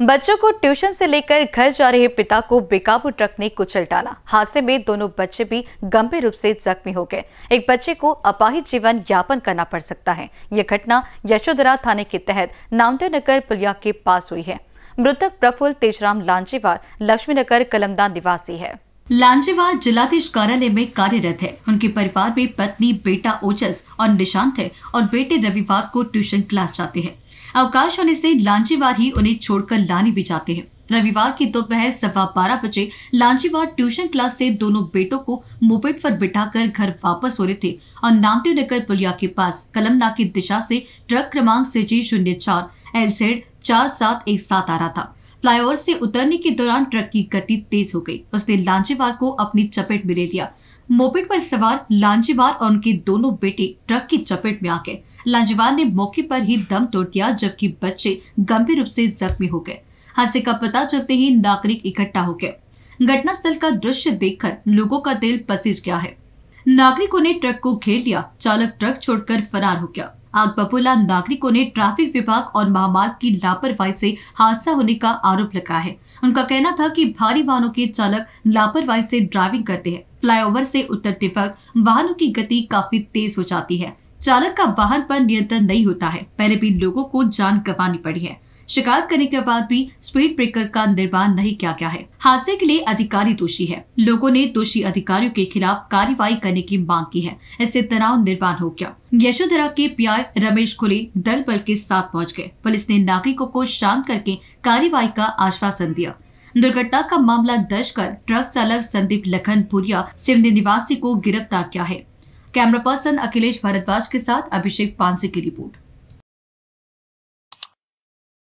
बच्चों को ट्यूशन से लेकर घर जा रहे पिता को बेकाबू ट्रक ने कुचल डाला हादसे में दोनों बच्चे भी गंभीर रूप से जख्मी हो गए एक बच्चे को अपाहिज जीवन यापन करना पड़ सकता है यह घटना यशोधरा थाने के तहत नामदेव नगर पुलिया के पास हुई है मृतक प्रफुल्ल तेजराम लांचीवार लक्ष्मीनगर कलमदान निवासी है लांजेवार जिलाधीश कार्यालय में कार्यरत है उनके परिवार में पत्नी बेटा ओजस और निशांत है और बेटे रविवार को ट्यूशन क्लास जाते हैं अवकाश होने से लांचीवार ही उन्हें छोड़कर लाने भी जाते हैं रविवार की दोपहर सवा बारह बजे लांचीवार ट्यूशन क्लास से दोनों बेटों को मोपेट पर बिठाकर घर वापस हो रहे थे और नामदेव नगर पुलिया के पास कलमना की दिशा से ट्रक क्रमांक से जी शून्य चार एल सेड चार सात एक सात आ रहा था फ्लाईओवर से उतरने के दौरान ट्रक की गति तेज हो गई उसने लांचीवार को अपनी चपेट में ले लिया मोपेट पर सवार लांजीवार और उनके दोनों बेटे ट्रक की चपेट में आ गए लांजीवार ने मौके पर ही दम तोड़ दिया जबकि बच्चे गंभीर रूप से जख्मी हो गए हादसे का पता चलते ही नागरिक इकट्ठा हो गए स्थल का दृश्य देखकर लोगों का दिल पसीज गया है नागरिकों ने ट्रक को घेर लिया चालक ट्रक छोड़कर फरार हो गया आग बबूला नागरिकों ने ट्रैफिक विभाग और महामार्ग की लापरवाही से हादसा होने का आरोप लगाया है उनका कहना था कि भारी वाहनों के चालक लापरवाही से ड्राइविंग करते हैं फ्लाईओवर से उतरते वक्त वाहनों की गति काफी तेज हो जाती है चालक का वाहन पर नियंत्रण नहीं होता है पहले भी लोगों को जान गंवानी पड़ी है शिकायत करने के बाद भी स्पीड ब्रेकर का निर्माण नहीं किया गया है हादसे के लिए अधिकारी दोषी है लोगों ने दोषी अधिकारियों के खिलाफ कार्रवाई करने की मांग की है इससे तनाव निर्माण हो गया यशोधरा के पीआई रमेश खुले दल बल के साथ पहुंच गए पुलिस ने नागरिकों को शांत करके कार्यवाही का आश्वासन दिया दुर्घटना का मामला दर्ज कर ट्रक चालक संदीप लखन पुरिया सिवनी निवासी को गिरफ्तार किया है कैमरा पर्सन अखिलेश भारद्वाज के साथ अभिषेक पांसे की रिपोर्ट